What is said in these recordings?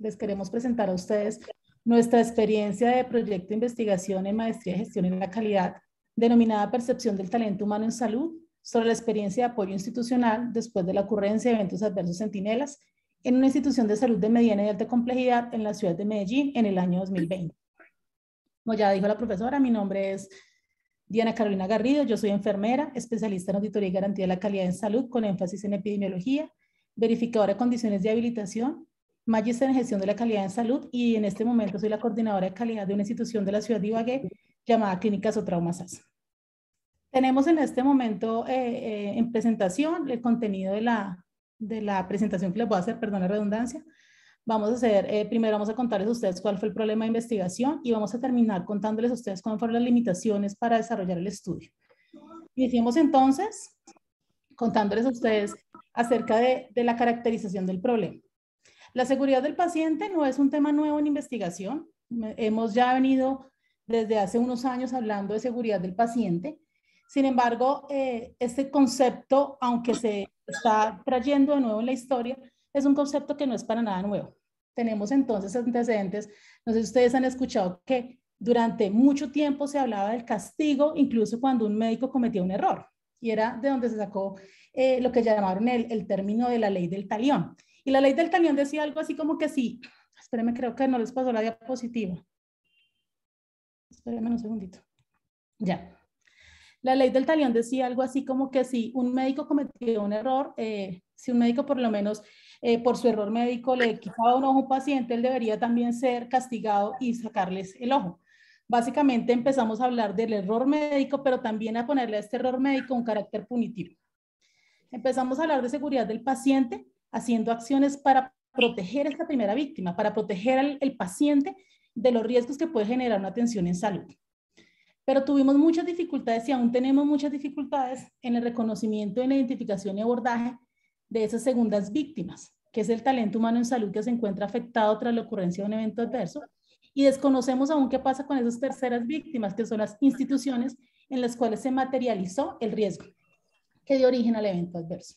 les queremos presentar a ustedes nuestra experiencia de proyecto de investigación en maestría de gestión en la calidad, denominada Percepción del Talento Humano en Salud, sobre la experiencia de apoyo institucional después de la ocurrencia de eventos adversos centinelas en una institución de salud de mediana y alta complejidad en la ciudad de Medellín en el año 2020. Como ya dijo la profesora, mi nombre es Diana Carolina Garrido, yo soy enfermera, especialista en auditoría y garantía de la calidad en salud con énfasis en epidemiología, verificadora de condiciones de habilitación magister en gestión de la calidad en salud y en este momento soy la coordinadora de calidad de una institución de la ciudad de Ibagué llamada Clínicas o Traumas Tenemos en este momento eh, eh, en presentación el contenido de la, de la presentación que les voy a hacer, perdón la redundancia. Vamos a hacer, eh, primero vamos a contarles a ustedes cuál fue el problema de investigación y vamos a terminar contándoles a ustedes cuáles fueron las limitaciones para desarrollar el estudio. Iniciemos entonces contándoles a ustedes acerca de, de la caracterización del problema. La seguridad del paciente no es un tema nuevo en investigación. Hemos ya venido desde hace unos años hablando de seguridad del paciente. Sin embargo, eh, este concepto, aunque se está trayendo de nuevo en la historia, es un concepto que no es para nada nuevo. Tenemos entonces antecedentes, no sé si ustedes han escuchado que durante mucho tiempo se hablaba del castigo, incluso cuando un médico cometía un error, y era de donde se sacó eh, lo que llamaron el término de la ley del talión, y la ley del talión decía algo así como que sí. Espérenme, creo que no les pasó la diapositiva. Espérenme un segundito. Ya. La ley del talión decía algo así como que si un médico cometió un error, eh, si un médico por lo menos eh, por su error médico le quitaba un ojo a un paciente, él debería también ser castigado y sacarles el ojo. Básicamente empezamos a hablar del error médico, pero también a ponerle a este error médico un carácter punitivo. Empezamos a hablar de seguridad del paciente, haciendo acciones para proteger a esta primera víctima, para proteger al paciente de los riesgos que puede generar una atención en salud. Pero tuvimos muchas dificultades y aún tenemos muchas dificultades en el reconocimiento, en la identificación y abordaje de esas segundas víctimas, que es el talento humano en salud que se encuentra afectado tras la ocurrencia de un evento adverso. Y desconocemos aún qué pasa con esas terceras víctimas, que son las instituciones en las cuales se materializó el riesgo que dio origen al evento adverso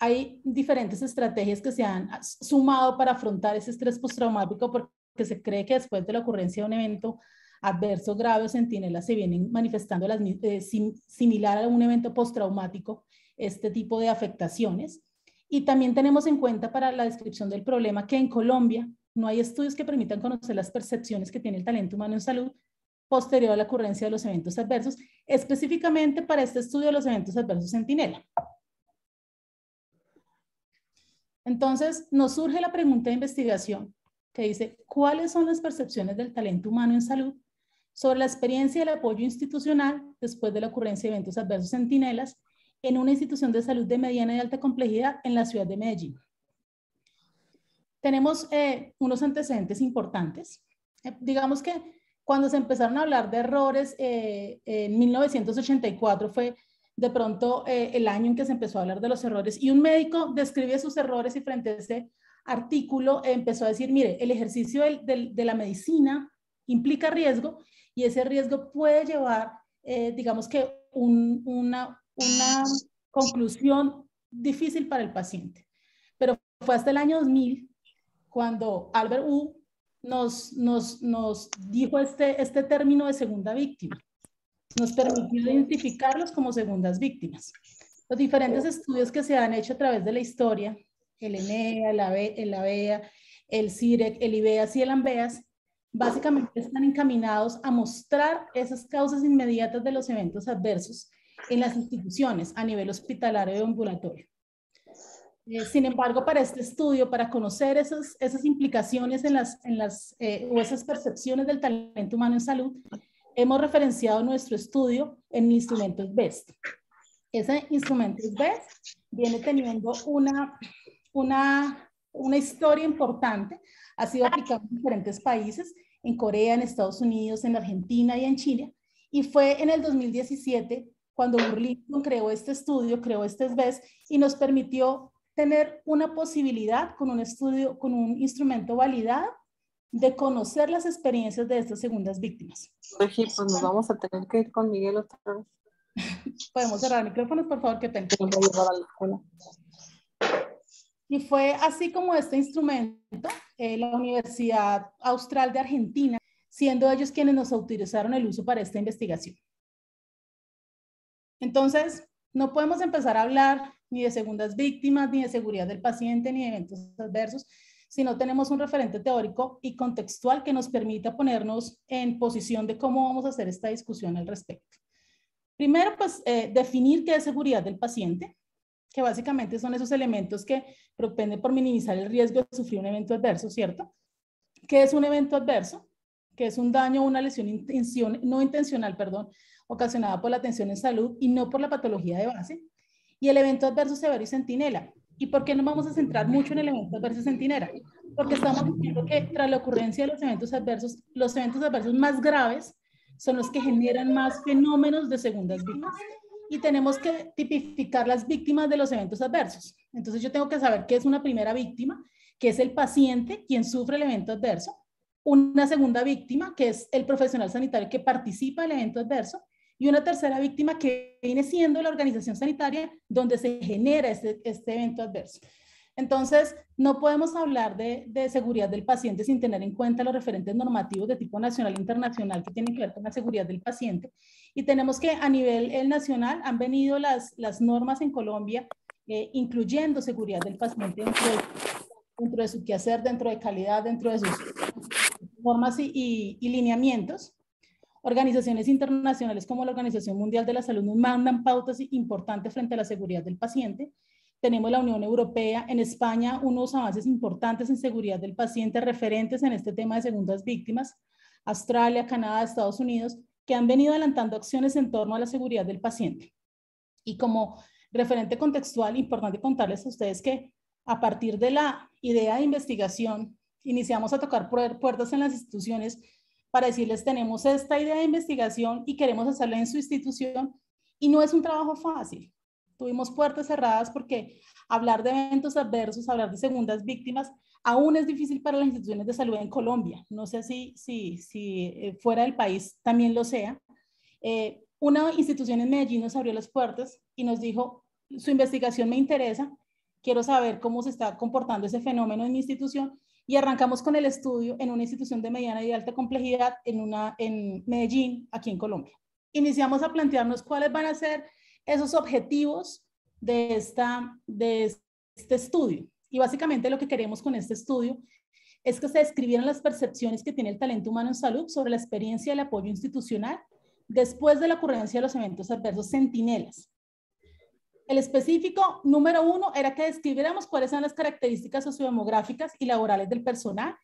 hay diferentes estrategias que se han sumado para afrontar ese estrés postraumático porque se cree que después de la ocurrencia de un evento adverso grave o sentinela se vienen manifestando las, eh, similar a un evento postraumático este tipo de afectaciones. Y también tenemos en cuenta para la descripción del problema que en Colombia no hay estudios que permitan conocer las percepciones que tiene el talento humano en salud posterior a la ocurrencia de los eventos adversos, específicamente para este estudio de los eventos adversos sentinela. Entonces, nos surge la pregunta de investigación que dice, ¿cuáles son las percepciones del talento humano en salud sobre la experiencia del apoyo institucional después de la ocurrencia de eventos adversos centinelas en una institución de salud de mediana y alta complejidad en la ciudad de Medellín? Tenemos eh, unos antecedentes importantes. Eh, digamos que cuando se empezaron a hablar de errores eh, en 1984 fue de pronto eh, el año en que se empezó a hablar de los errores y un médico describe sus errores y frente a ese artículo eh, empezó a decir, mire, el ejercicio de la medicina implica riesgo y ese riesgo puede llevar, eh, digamos que, una, conclusión difícil para el paciente. Pero fue hasta el año 2000 cuando Albert U nos, nos, dijo este, este término de segunda víctima nos permitió identificarlos como segundas víctimas. Los diferentes estudios que se han hecho a través de la historia, el ENEA, el, ABEA, el AVEA, el CIREC, el IBEAS y el AMBEAS, básicamente están encaminados a mostrar esas causas inmediatas de los eventos adversos en las instituciones a nivel hospitalario y ambulatorio. Eh, sin embargo, para este estudio, para conocer esas, esas implicaciones en las, en las, eh, o esas percepciones del talento humano en salud, hemos referenciado nuestro estudio en instrumentos BEST. Ese instrumento BEST e viene teniendo una, una, una historia importante, ha sido aplicado en diferentes países, en Corea, en Estados Unidos, en Argentina y en Chile, y fue en el 2017 cuando Burlington creó este estudio, creó este BEST, y nos permitió tener una posibilidad con un estudio, con un instrumento validado de conocer las experiencias de estas segundas víctimas. Regi, pues nos vamos a tener que ir con Miguel otra vez. Podemos cerrar micrófonos, por favor, que tengo. Y fue así como este instrumento, eh, la Universidad Austral de Argentina, siendo ellos quienes nos autorizaron el uso para esta investigación. Entonces, no podemos empezar a hablar ni de segundas víctimas, ni de seguridad del paciente, ni de eventos adversos, si no tenemos un referente teórico y contextual que nos permita ponernos en posición de cómo vamos a hacer esta discusión al respecto. Primero, pues eh, definir qué es seguridad del paciente, que básicamente son esos elementos que propenden por minimizar el riesgo de sufrir un evento adverso, ¿cierto? ¿Qué es un evento adverso? que es un daño o una lesión intención, no intencional, perdón, ocasionada por la atención en salud y no por la patología de base. Y el evento adverso severo y centinela, ¿Y por qué no vamos a centrar mucho en el evento adverso centinela? Porque estamos diciendo que tras la ocurrencia de los eventos adversos, los eventos adversos más graves son los que generan más fenómenos de segundas víctimas. Y tenemos que tipificar las víctimas de los eventos adversos. Entonces yo tengo que saber qué es una primera víctima, que es el paciente quien sufre el evento adverso, una segunda víctima, que es el profesional sanitario que participa el evento adverso, y una tercera víctima que viene siendo la organización sanitaria donde se genera este, este evento adverso. Entonces, no podemos hablar de, seguridad del paciente sin tener en cuenta los referentes normativos de tipo nacional e internacional que tienen que ver con la seguridad del paciente. Y tenemos que a nivel nacional han venido las, las normas en Colombia eh, incluyendo seguridad del paciente dentro de, su quehacer, dentro de calidad, dentro de sus normas y lineamientos. Organizaciones internacionales como la Organización Mundial de la Salud nos mandan pautas importantes frente a la seguridad del paciente. Tenemos la Unión Europea, en España unos avances importantes en seguridad del paciente referentes en este tema de segundas víctimas. Australia, Canadá, Estados Unidos, que han venido adelantando acciones en torno a la seguridad del paciente. Y como referente contextual, importante contarles a ustedes que a partir de la idea de investigación, iniciamos a tocar puertas en las instituciones para decirles tenemos esta idea de investigación y queremos hacerla en su institución. Y no es un trabajo fácil. Tuvimos puertas cerradas porque hablar de eventos adversos, hablar de segundas víctimas, aún es difícil para las instituciones de salud en Colombia. No sé si, si, eh, fuera del país también lo sea. Eh, una institución en Medellín nos abrió las puertas y nos dijo, su investigación me interesa, quiero saber cómo se está comportando ese fenómeno en mi institución y arrancamos con el estudio en una institución de mediana y alta complejidad en, una, en Medellín, aquí en Colombia. Iniciamos a plantearnos cuáles van a ser esos objetivos de, esta, de este estudio. Y básicamente lo que queremos con este estudio es que se describieran las percepciones que tiene el talento humano en salud sobre la experiencia del apoyo institucional después de la ocurrencia de los eventos adversos centinelas, el específico número uno era que describiéramos cuáles son las características sociodemográficas y laborales del personal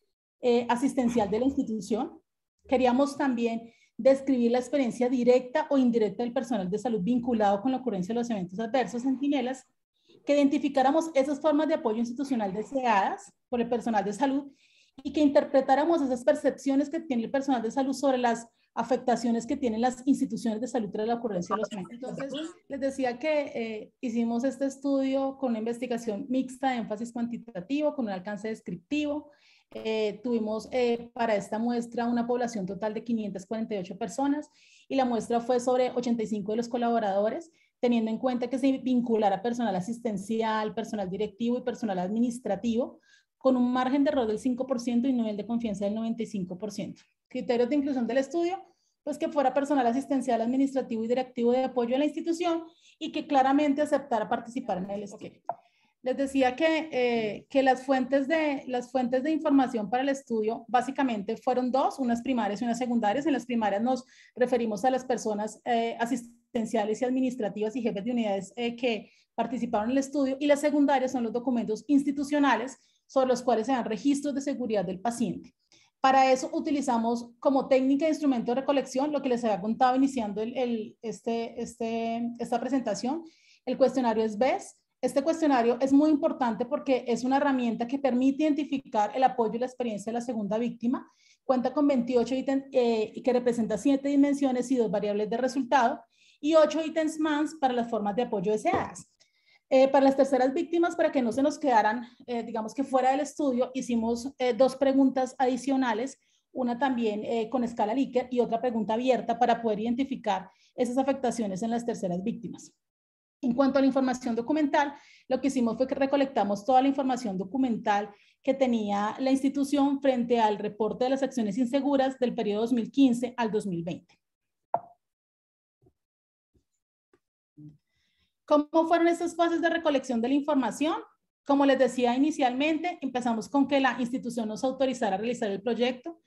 eh, asistencial de la institución. Queríamos también describir la experiencia directa o indirecta del personal de salud vinculado con la ocurrencia de los eventos adversos centinelas, que identificáramos esas formas de apoyo institucional deseadas por el personal de salud y que interpretáramos esas percepciones que tiene el personal de salud sobre las afectaciones que tienen las instituciones de salud tras la ocurrencia de los ah, eventos. Entonces, les decía que eh, hicimos este estudio con una investigación mixta de énfasis cuantitativo, con un alcance descriptivo. Eh, tuvimos eh, para esta muestra una población total de 548 personas y la muestra fue sobre 85 de los colaboradores, teniendo en cuenta que se vinculara personal asistencial, personal directivo y personal administrativo, con un margen de error del 5% y nivel de confianza del 95%. Criterios de inclusión del estudio, pues que fuera personal asistencial, administrativo y directivo de apoyo a la institución y que claramente aceptara participar en el estudio. Les decía que, eh, que las, fuentes de, las fuentes de información para el estudio básicamente fueron dos, unas primarias y unas secundarias. En las primarias nos referimos a las personas eh, asistenciales y administrativas y jefes de unidades eh, que participaron en el estudio y las secundarias son los documentos institucionales sobre los cuales se dan registros de seguridad del paciente. Para eso utilizamos como técnica de instrumento de recolección lo que les había contado iniciando este, este, esta presentación. El cuestionario es e Este cuestionario es muy importante porque es una herramienta que permite identificar el apoyo y la experiencia de la segunda víctima. Cuenta con 28 ítems y eh, que representa 7 dimensiones y dos variables de resultado y 8 ítems más para las formas de apoyo deseadas. Eh, para las terceras víctimas, para que no se nos quedaran, eh, digamos que fuera del estudio, hicimos eh, dos preguntas adicionales, una también con escala Likert y otra pregunta abierta para poder identificar esas afectaciones en las terceras víctimas. En cuanto a la información documental, lo que hicimos fue que recolectamos toda la información documental que tenía la institución frente al reporte de las acciones inseguras del periodo 2015 al 2020. ¿Cómo fueron estas fases de recolección de la información? Como les decía inicialmente, empezamos con que la institución nos autorizara a realizar el proyecto.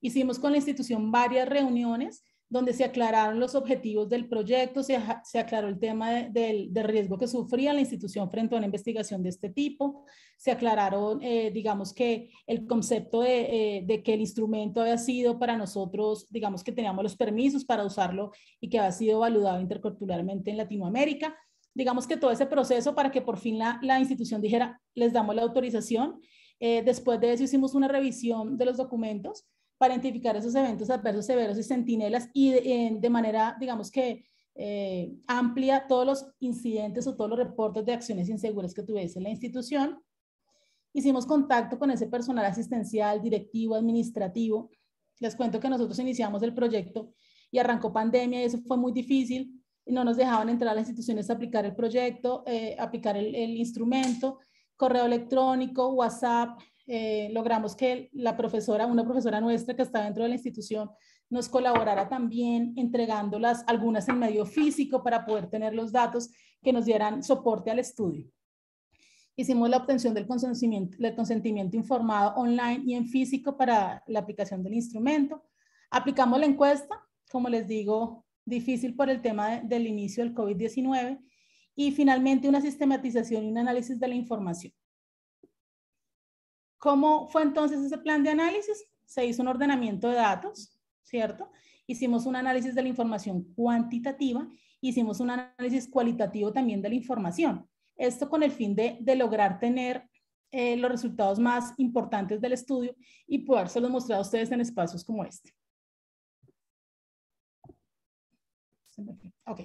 Hicimos con la institución varias reuniones donde se aclararon los objetivos del proyecto, se, aclaró el tema del, riesgo que sufría la institución frente a una investigación de este tipo, se aclararon, eh, digamos que el concepto eh, de, que el instrumento había sido para nosotros, digamos que teníamos los permisos para usarlo y que había sido validado interculturalmente en Latinoamérica, digamos que todo ese proceso para que por fin la, institución dijera, les damos la autorización. Eh, después de eso hicimos una revisión de los documentos para identificar esos eventos adversos severos y sentinelas y de, manera, digamos que eh, amplia todos los incidentes o todos los reportes de acciones inseguras que tuviese la institución. Hicimos contacto con ese personal asistencial, directivo, administrativo. Les cuento que nosotros iniciamos el proyecto y arrancó pandemia y eso fue muy difícil no nos dejaban entrar a las instituciones a aplicar el proyecto, eh, aplicar el, instrumento, correo electrónico, WhatsApp. Eh, logramos que la profesora, una profesora nuestra que estaba dentro de la institución, nos colaborara también entregándolas algunas en medio físico para poder tener los datos que nos dieran soporte al estudio. Hicimos la obtención del consentimiento, del consentimiento informado online y en físico para la aplicación del instrumento. Aplicamos la encuesta, como les digo, difícil por el tema del inicio del COVID-19 y finalmente una sistematización y un análisis de la información. ¿Cómo fue entonces ese plan de análisis? Se hizo un ordenamiento de datos, ¿cierto? Hicimos un análisis de la información cuantitativa, hicimos un análisis cualitativo también de la información. Esto con el fin de, lograr tener eh, los resultados más importantes del estudio y poderse los mostrar a ustedes en espacios como este. Ok.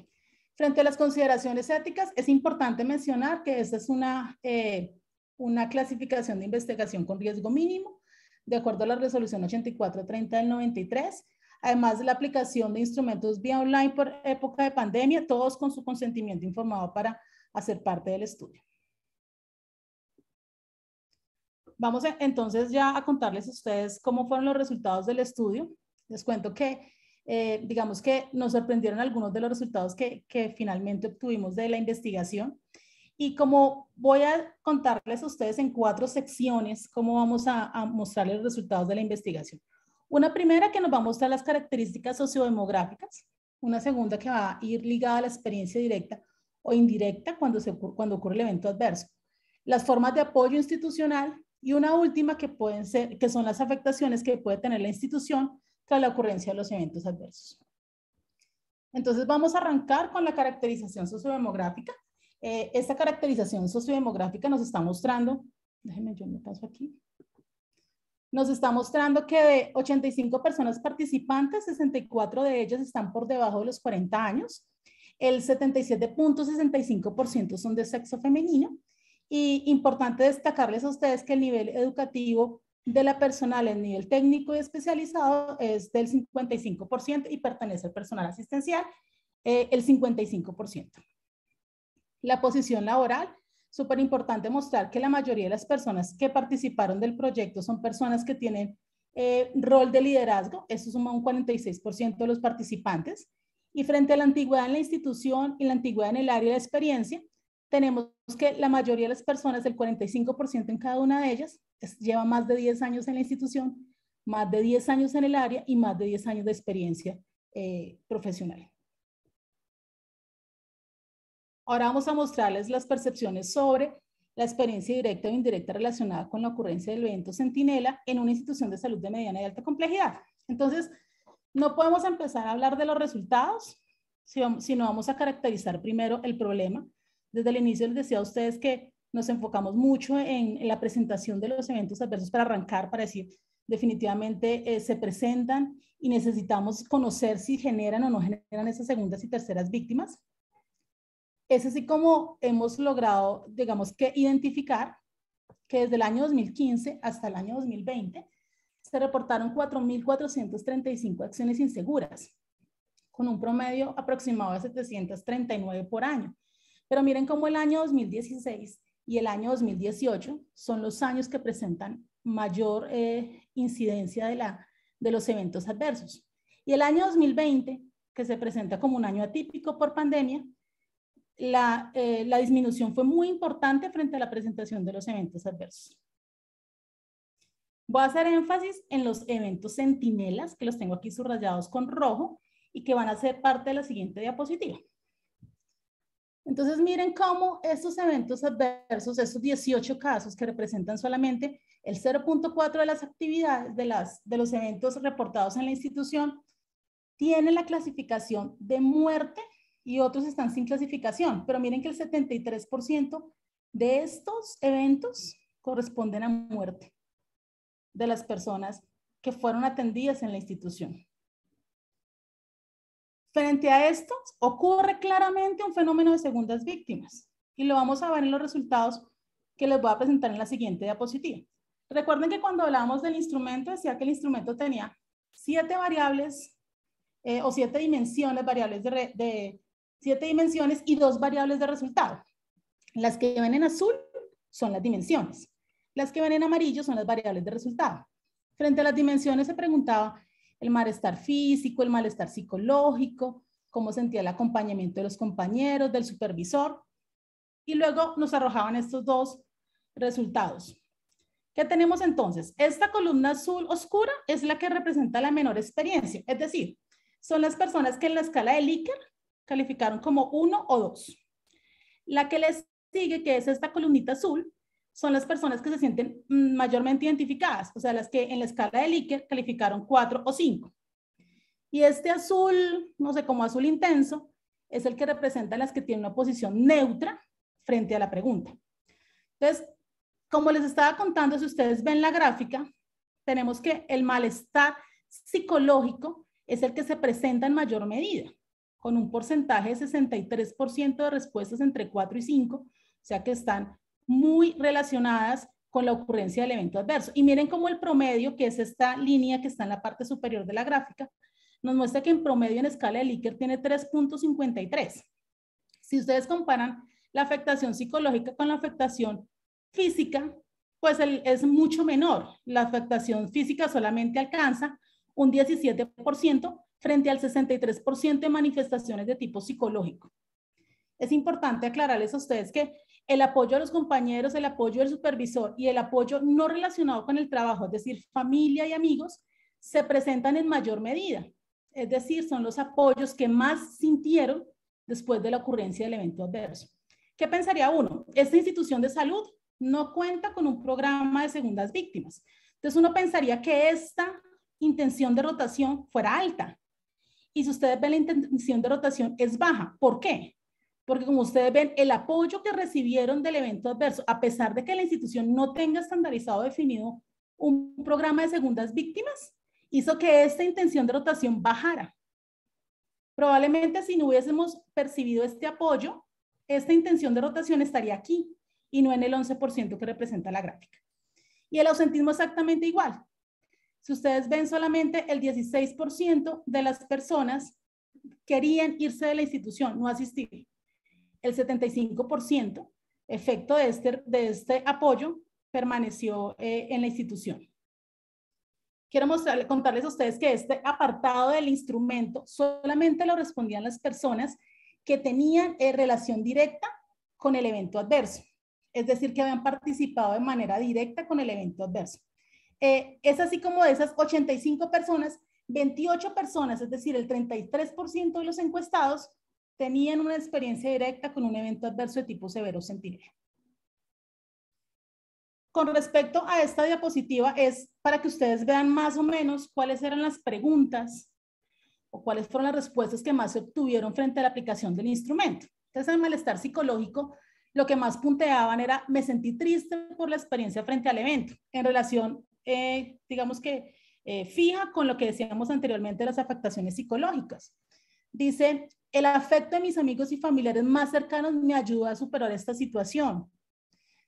Frente a las consideraciones éticas, es importante mencionar que esta es una, eh, una clasificación de investigación con riesgo mínimo, de acuerdo a la resolución 8430 del 93, además de la aplicación de instrumentos vía online por época de pandemia, todos con su consentimiento informado para hacer parte del estudio. Vamos entonces ya a contarles a ustedes cómo fueron los resultados del estudio. Les cuento que eh, digamos que nos sorprendieron algunos de los resultados que, finalmente obtuvimos de la investigación. Y como voy a contarles a ustedes en cuatro secciones cómo vamos a, a, mostrarles los resultados de la investigación. Una primera que nos va a mostrar las características sociodemográficas, una segunda que va a ir ligada a la experiencia directa o indirecta cuando, se, cuando ocurre el evento adverso, las formas de apoyo institucional y una última que, pueden ser, que son las afectaciones que puede tener la institución la ocurrencia de los eventos adversos. Entonces vamos a arrancar con la caracterización sociodemográfica. Eh, esta caracterización sociodemográfica nos está mostrando, déjenme yo me paso aquí, nos está mostrando que de 85 personas participantes, 64 de ellas están por debajo de los 40 años, el 77.65% son de sexo femenino y importante destacarles a ustedes que el nivel educativo de la personal en nivel técnico y especializado es del 55% y pertenece al personal asistencial eh, el 55%. La posición laboral, súper importante mostrar que la mayoría de las personas que participaron del proyecto son personas que tienen eh, rol de liderazgo, eso suma un 46% de los participantes, y frente a la antigüedad en la institución y la antigüedad en el área de experiencia, tenemos que la mayoría de las personas, el 45% en cada una de ellas, lleva más de 10 años en la institución, más de 10 años en el área y más de 10 años de experiencia eh, profesional. Ahora vamos a mostrarles las percepciones sobre la experiencia directa o indirecta relacionada con la ocurrencia del evento centinela en una institución de salud de mediana y alta complejidad. Entonces, no podemos empezar a hablar de los resultados, sino vamos a caracterizar primero el problema, desde el inicio les decía a ustedes que nos enfocamos mucho en, la presentación de los eventos adversos para arrancar, para decir, definitivamente eh, se presentan y necesitamos conocer si generan o no generan esas segundas y terceras víctimas. Es así como hemos logrado, digamos que identificar que desde el año 2015 hasta el año 2020 se reportaron 4.435 acciones inseguras, con un promedio aproximado de 739 por año. Pero miren cómo el año 2016 y el año 2018 son los años que presentan mayor eh, incidencia de, los eventos adversos. Y el año 2020, que se presenta como un año atípico por pandemia, eh, la, disminución fue muy importante frente a la presentación de los eventos adversos. Voy a hacer énfasis en los eventos centinelas, que los tengo aquí subrayados con rojo y que van a ser parte de la siguiente diapositiva. Entonces, miren cómo estos eventos adversos, esos 18 casos que representan solamente el 0.4 de las actividades, de, las, de los eventos reportados en la institución, tienen la clasificación de muerte y otros están sin clasificación. Pero miren que el 73% de estos eventos corresponden a muerte de las personas que fueron atendidas en la institución. Frente a esto, ocurre claramente un fenómeno de segundas víctimas y lo vamos a ver en los resultados que les voy a presentar en la siguiente diapositiva. Recuerden que cuando hablamos del instrumento, decía que el instrumento tenía siete variables eh, o siete dimensiones, variables de, de siete dimensiones y dos variables de resultado. Las que ven en azul son las dimensiones. Las que ven en amarillo son las variables de resultado. Frente a las dimensiones se preguntaba el malestar físico, el malestar psicológico, cómo sentía el acompañamiento de los compañeros, del supervisor. Y luego nos arrojaban estos dos resultados. ¿Qué tenemos entonces? Esta columna azul oscura es la que representa la menor experiencia, es decir, son las personas que en la escala de Likert calificaron como uno o dos. La que les sigue, que es esta columnita azul, son las personas que se sienten mm, mayormente identificadas, o sea, las que en la escala de Likert calificaron 4 o 5. Y este azul, no sé, como azul intenso, es el que representa a las que tienen una posición neutra frente a la pregunta. Entonces, como les estaba contando, si ustedes ven la gráfica, tenemos que el malestar psicológico es el que se presenta en mayor medida, con un porcentaje de 63% de respuestas entre 4 y 5, o sea que están muy relacionadas con la ocurrencia del evento adverso. Y miren cómo el promedio, que es esta línea que está en la parte superior de la gráfica, nos muestra que en promedio en escala de Likert tiene 3.53. Si ustedes comparan la afectación psicológica con la afectación física, pues es mucho menor. La afectación física solamente alcanza un 17% frente al 63% de manifestaciones de tipo psicológico. Es importante aclararles a ustedes que el apoyo a los compañeros, el apoyo del supervisor y el apoyo no relacionado con el trabajo, es decir, familia y amigos, se presentan en mayor medida. Es decir, son los apoyos que más sintieron después de la ocurrencia del evento adverso. ¿Qué pensaría uno? Esta institución de salud no cuenta con un programa de segundas víctimas. Entonces uno pensaría que esta intención de rotación fuera alta. Y si ustedes ven la intención de rotación es baja, ¿por qué? porque como ustedes ven, el apoyo que recibieron del evento adverso, a pesar de que la institución no tenga estandarizado definido un programa de segundas víctimas, hizo que esta intención de rotación bajara. Probablemente si no hubiésemos percibido este apoyo, esta intención de rotación estaría aquí y no en el 11% que representa la gráfica. Y el ausentismo exactamente igual. Si ustedes ven solamente el 16% de las personas querían irse de la institución, no asistir el 75% efecto de este, de este apoyo permaneció eh, en la institución. Quiero contarles a ustedes que este apartado del instrumento solamente lo respondían las personas que tenían eh, relación directa con el evento adverso, es decir, que habían participado de manera directa con el evento adverso. Eh, es así como de esas 85 personas, 28 personas, es decir, el 33% de los encuestados, tenían una experiencia directa con un evento adverso de tipo severo sentir. Con respecto a esta diapositiva, es para que ustedes vean más o menos cuáles eran las preguntas o cuáles fueron las respuestas que más se obtuvieron frente a la aplicación del instrumento. Entonces, el malestar psicológico, lo que más punteaban era, me sentí triste por la experiencia frente al evento, en relación, eh, digamos que, eh, fija con lo que decíamos anteriormente las afectaciones psicológicas dice, el afecto de mis amigos y familiares más cercanos me ayuda a superar esta situación.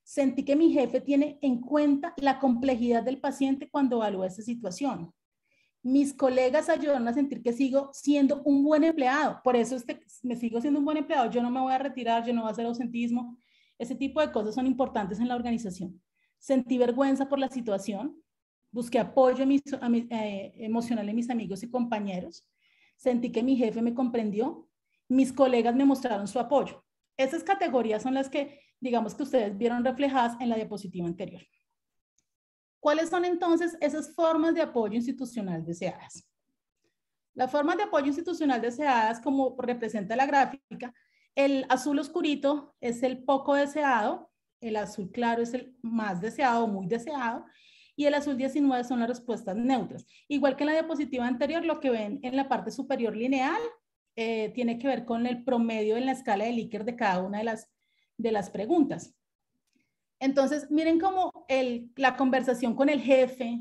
Sentí que mi jefe tiene en cuenta la complejidad del paciente cuando evalúa esta situación. Mis colegas ayudaron a sentir que sigo siendo un buen empleado. Por eso este, me sigo siendo un buen empleado. Yo no me voy a retirar, yo no voy a hacer ausentismo. Ese tipo de cosas son importantes en la organización. Sentí vergüenza por la situación. Busqué apoyo eh, emocional en mis amigos y compañeros sentí que mi jefe me comprendió, mis colegas me mostraron su apoyo. Esas categorías son las que, digamos, que ustedes vieron reflejadas en la diapositiva anterior. ¿Cuáles son entonces esas formas de apoyo institucional deseadas? Las formas de apoyo institucional deseadas, como representa la gráfica, el azul oscurito es el poco deseado, el azul claro es el más deseado, muy deseado, y el azul 19 son las respuestas neutras. Igual que en la diapositiva anterior, lo que ven en la parte superior lineal eh, tiene que ver con el promedio en la escala de Likert de cada una de las, de las preguntas. Entonces, miren cómo la conversación con el jefe,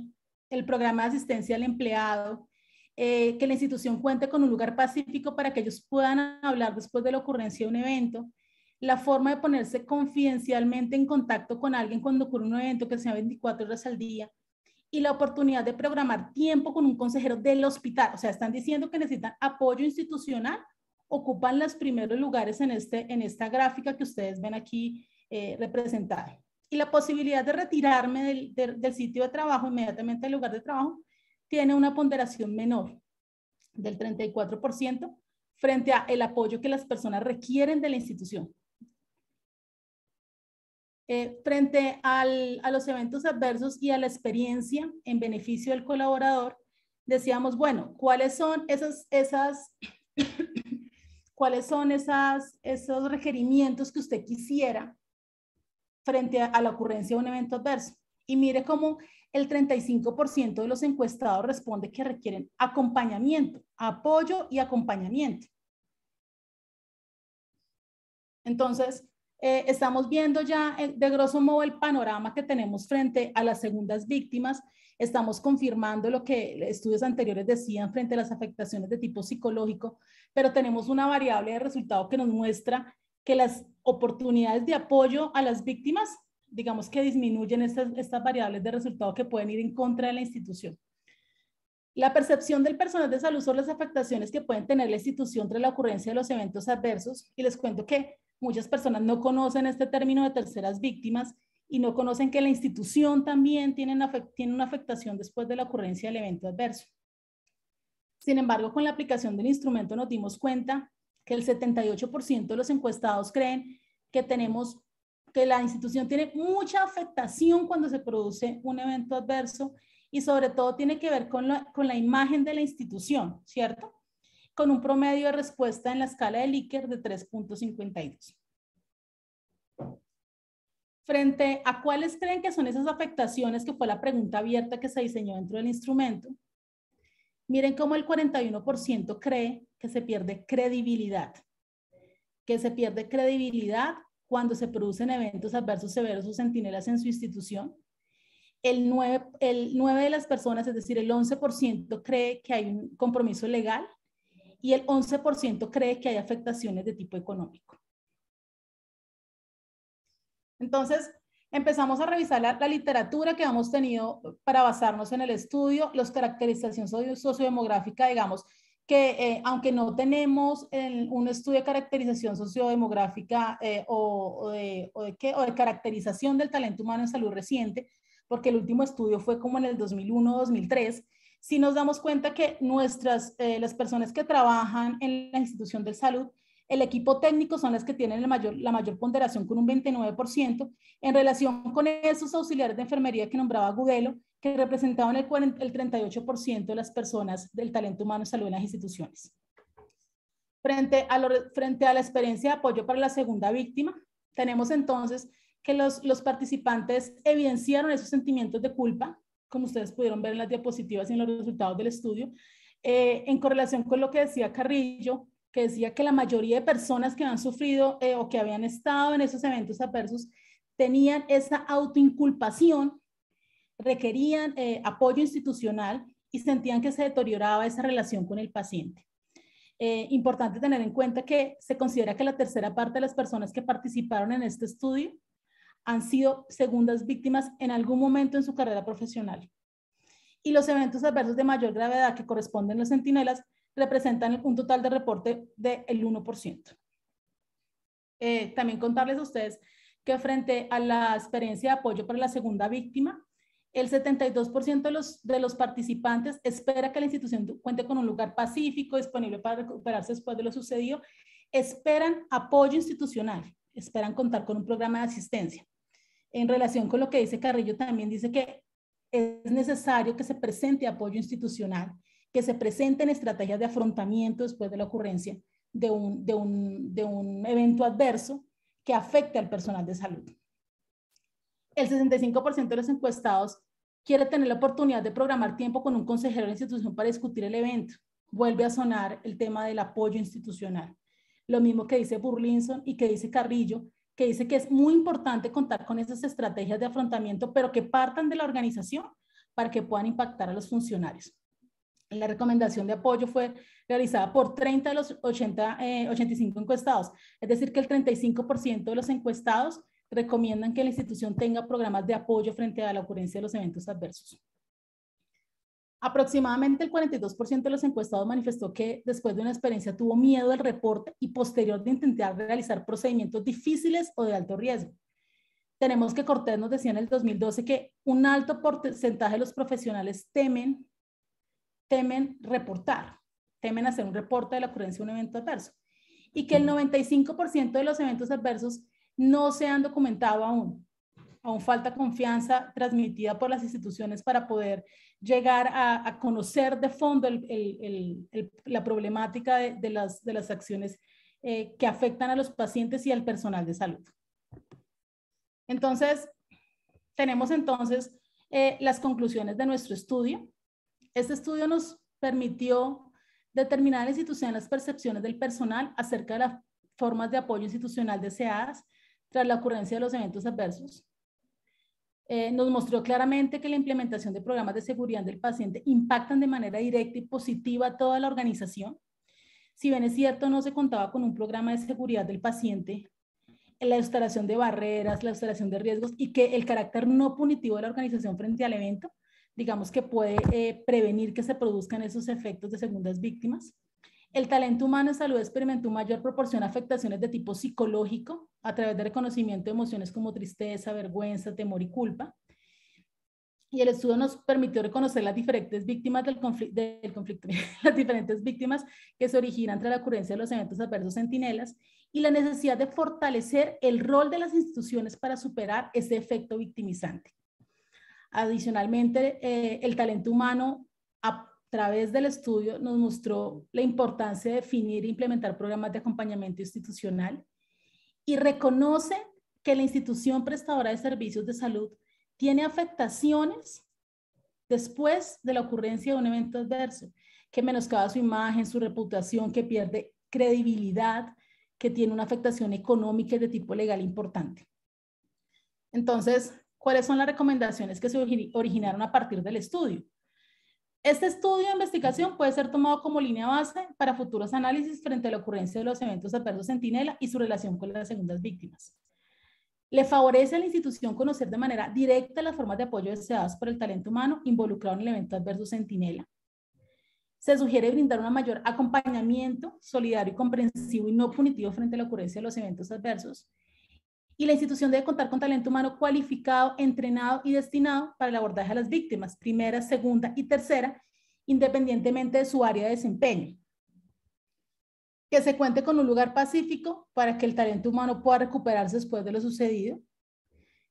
el programa de asistencia al empleado, eh, que la institución cuente con un lugar pacífico para que ellos puedan hablar después de la ocurrencia de un evento, la forma de ponerse confidencialmente en contacto con alguien cuando ocurre un evento que sea 24 horas al día y la oportunidad de programar tiempo con un consejero del hospital. O sea, están diciendo que necesitan apoyo institucional, ocupan los primeros lugares en, este, en esta gráfica que ustedes ven aquí eh, representada. Y la posibilidad de retirarme del, sitio de trabajo inmediatamente al lugar de trabajo tiene una ponderación menor del 34% frente al apoyo que las personas requieren de la institución. Eh, frente a los eventos adversos y a la experiencia en beneficio del colaborador, decíamos, bueno, ¿cuáles son esas, cuáles son esas, esos requerimientos que usted quisiera frente a, a la ocurrencia de un evento adverso? Y mire cómo el 35% de los encuestados responde que requieren acompañamiento, apoyo y acompañamiento. Entonces, eh, estamos viendo ya eh, de grosso modo el panorama que tenemos frente a las segundas víctimas. Estamos confirmando lo que estudios anteriores decían frente a las afectaciones de tipo psicológico, pero tenemos una variable de resultado que nos muestra que las oportunidades de apoyo a las víctimas, digamos que disminuyen estas variables de resultado que pueden ir en contra de la institución. La percepción del personal de salud sobre las afectaciones que pueden tener la institución tras la ocurrencia de los eventos adversos. Y les cuento que muchas personas no conocen este término de terceras víctimas y no conocen que la institución también tiene una, afectación después de la ocurrencia del evento adverso. Sin embargo, con la aplicación del instrumento nos dimos cuenta que el 78% de los encuestados creen que tenemos que la institución tiene mucha afectación cuando se produce un evento adverso y sobre todo tiene que ver con la, imagen de la institución, ¿cierto? Con un promedio de respuesta en la escala de Likert de 3.52. Frente a cuáles creen que son esas afectaciones, que fue la pregunta abierta que se diseñó dentro del instrumento, miren cómo el 41% cree que se pierde credibilidad, que se pierde credibilidad cuando se producen eventos adversos severos o centinelas en su institución, el 9, el de las personas, es decir, el 11% cree que hay un compromiso legal y el 11% cree que hay afectaciones de tipo económico. Entonces, empezamos a revisar la, literatura que hemos tenido para basarnos en el estudio, los caracterizaciones socio sociodemográfica, digamos, que eh, aunque no tenemos un estudio de caracterización sociodemográfica eh, o, o, de qué, o de caracterización del talento humano en salud reciente, porque el último estudio fue como en el 2001 2003, si nos damos cuenta que nuestras, eh, las personas que trabajan en la institución de salud, el equipo técnico son las que tienen el mayor, la mayor ponderación con un 29%, en relación con esos auxiliares de enfermería que nombraba Gudelo, que representaban el, el 38% de las personas del talento humano en salud en las instituciones. Frente a, frente a la experiencia de apoyo para la segunda víctima, tenemos entonces que los, los participantes evidenciaron esos sentimientos de culpa, como ustedes pudieron ver en las diapositivas y en los resultados del estudio, eh, en correlación con lo que decía Carrillo, que decía que la mayoría de personas que han sufrido eh, o que habían estado en esos eventos adversos tenían esa autoinculpación, requerían eh, apoyo institucional y sentían que se deterioraba esa relación con el paciente. importante tener en cuenta que se considera que la tercera parte de las personas que participaron en este estudio han sido segundas víctimas en algún momento en su carrera profesional. Y los eventos adversos de mayor gravedad que corresponden a las centinelas representan un total de reporte del 1%. Eh, también contarles a ustedes que frente a la experiencia de apoyo para la segunda víctima, el 72% de los, de los participantes espera que la institución cuente con un lugar pacífico disponible para recuperarse después de lo sucedido. Esperan apoyo institucional, esperan contar con un programa de asistencia en relación con lo que dice Carrillo, también dice que es necesario que se presente apoyo institucional, que se presenten estrategias de afrontamiento después de la ocurrencia de un, evento adverso que afecte al personal de salud. El 65% de los encuestados quiere tener la oportunidad de programar tiempo con un consejero de la institución para discutir el evento. Vuelve a sonar el tema del apoyo institucional. Lo mismo que dice Burlinson y que dice Carrillo, que dice que es muy importante contar con esas estrategias de afrontamiento, pero que partan de la organización para que puedan impactar a los funcionarios. La recomendación de apoyo fue realizada por 30 de los 85 eh, encuestados, es decir, que el 35% de los encuestados recomiendan que la institución tenga programas de apoyo frente a la ocurrencia de los eventos adversos. Aproximadamente el 42% de los encuestados manifestó que después de una experiencia tuvo miedo al reporte y posterior de intentar realizar procedimientos difíciles o de alto riesgo. Tenemos que Cortés nos decía en el 2012 que un alto porcentaje de los profesionales temen, temen reportar, temen hacer un reporte de la ocurrencia de un evento adverso y que el 95% de los eventos adversos no se han documentado aún aún falta confianza transmitida por las instituciones para poder llegar a, conocer de fondo la problemática de, las, acciones eh, que afectan a los pacientes y al personal de salud. Entonces, tenemos entonces eh, las conclusiones de nuestro estudio. Este estudio nos permitió determinar en la institución las percepciones del personal acerca de las formas de apoyo institucional deseadas tras la ocurrencia de los eventos adversos, eh, nos mostró claramente que la implementación de programas de seguridad del paciente impactan de manera directa y positiva a toda la organización. Si bien es cierto, no se contaba con un programa de seguridad del paciente, la instalación de barreras, la instalación de riesgos y que el carácter no punitivo de la organización frente al evento, digamos que puede eh, prevenir que se produzcan esos efectos de segundas víctimas. El talento humano en salud experimentó mayor proporción afectaciones de tipo psicológico a través del reconocimiento de emociones como tristeza, vergüenza, temor y culpa. Y el estudio nos permitió reconocer las diferentes víctimas del, conflicto, las diferentes víctimas que se originan tras la ocurrencia de los eventos adversos centinelas y la necesidad de fortalecer el rol de las instituciones para superar ese efecto victimizante. Adicionalmente, eh, el talento humano través del estudio nos mostró la importancia de definir e implementar programas de acompañamiento institucional y reconoce que la institución prestadora de servicios de salud tiene afectaciones después de la ocurrencia de un evento adverso, que menoscaba su imagen, su reputación, que pierde credibilidad, que tiene una afectación económica y de tipo legal importante. Entonces, ¿cuáles son las recomendaciones que se originaron a partir del estudio? Este estudio de investigación puede ser tomado como línea base para futuros análisis frente a la ocurrencia de los eventos adversos centinela y su relación con las segundas víctimas. Le favorece a la institución conocer de manera directa las formas de apoyo deseadas por el talento humano involucrado en el evento adverso centinela. Se sugiere brindar un mayor acompañamiento solidario y comprensivo y no punitivo frente a la ocurrencia de los eventos adversos y la institución debe contar con talento humano cualificado, entrenado y destinado para el abordaje a las víctimas, primera, segunda y tercera, independientemente de su área de desempeño. Que se cuente con un lugar pacífico para que el talento humano pueda recuperarse después de lo sucedido.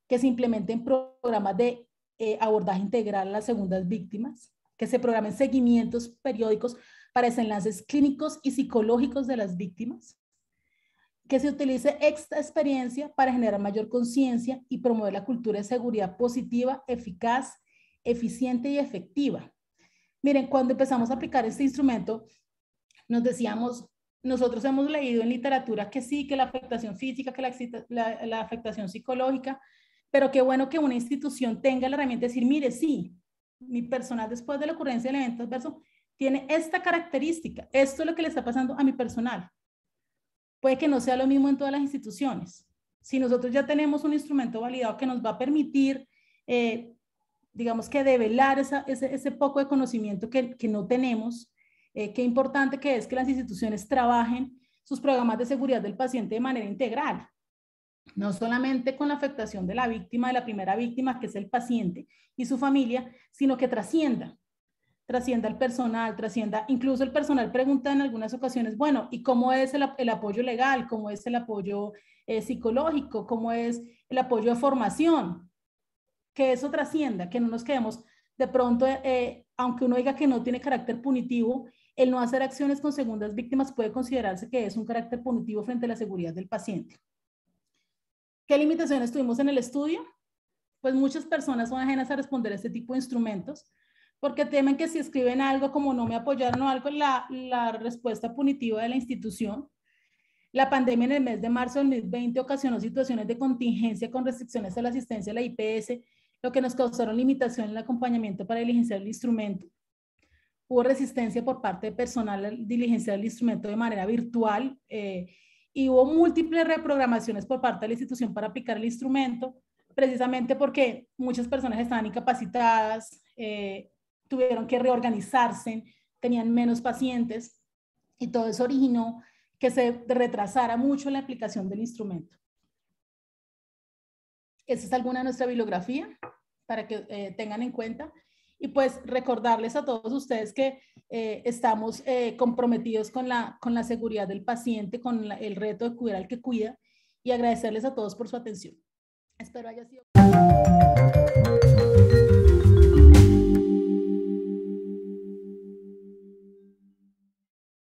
Que se implementen programas de eh, abordaje integral a las segundas víctimas. Que se programen seguimientos periódicos para desenlaces clínicos y psicológicos de las víctimas que se utilice esta experiencia para generar mayor conciencia y promover la cultura de seguridad positiva, eficaz, eficiente y efectiva. Miren, cuando empezamos a aplicar este instrumento, nos decíamos, nosotros hemos leído en literatura que sí, que la afectación física, que la, afectación psicológica, pero qué bueno que una institución tenga la herramienta de decir, mire, sí, mi personal después de la ocurrencia del evento adverso tiene esta característica, esto es lo que le está pasando a mi personal. Puede que no sea lo mismo en todas las instituciones. Si nosotros ya tenemos un instrumento validado que nos va a permitir, eh, digamos que develar ese, poco de conocimiento que, no tenemos, eh, qué importante que es que las instituciones trabajen sus programas de seguridad del paciente de manera integral, no solamente con la afectación de la víctima, de la primera víctima, que es el paciente y su familia, sino que trascienda, trascienda el personal, trascienda, incluso el personal pregunta en algunas ocasiones, bueno, ¿y cómo es el, apoyo legal? ¿Cómo es el apoyo eh, psicológico? ¿Cómo es el apoyo de formación? Que eso trascienda, que no nos quedemos de pronto, eh, eh, aunque uno diga que no tiene carácter punitivo, el no hacer acciones con segundas víctimas puede considerarse que es un carácter punitivo frente a la seguridad del paciente. ¿Qué limitaciones tuvimos en el estudio? Pues muchas personas son ajenas a responder a este tipo de instrumentos porque temen que si escriben algo como no me apoyaron o algo, la, la respuesta punitiva de la institución. La pandemia en el mes de marzo del 2020 ocasionó situaciones de contingencia con restricciones a la asistencia a la IPS, lo que nos causaron limitación en el acompañamiento para diligenciar el instrumento. Hubo resistencia por parte de personal al diligenciar el instrumento de manera virtual eh, y hubo múltiples reprogramaciones por parte de la institución para aplicar el instrumento, precisamente porque muchas personas estaban incapacitadas, eh, tuvieron que reorganizarse, tenían menos pacientes y todo eso originó que se retrasara mucho la aplicación del instrumento. Esa es alguna de nuestra bibliografía para que eh, tengan en cuenta. Y pues recordarles a todos ustedes que eh, estamos eh, comprometidos con la, con la seguridad del paciente, con el reto de cuidar al que cuida y agradecerles a todos por su atención. Espero haya sido...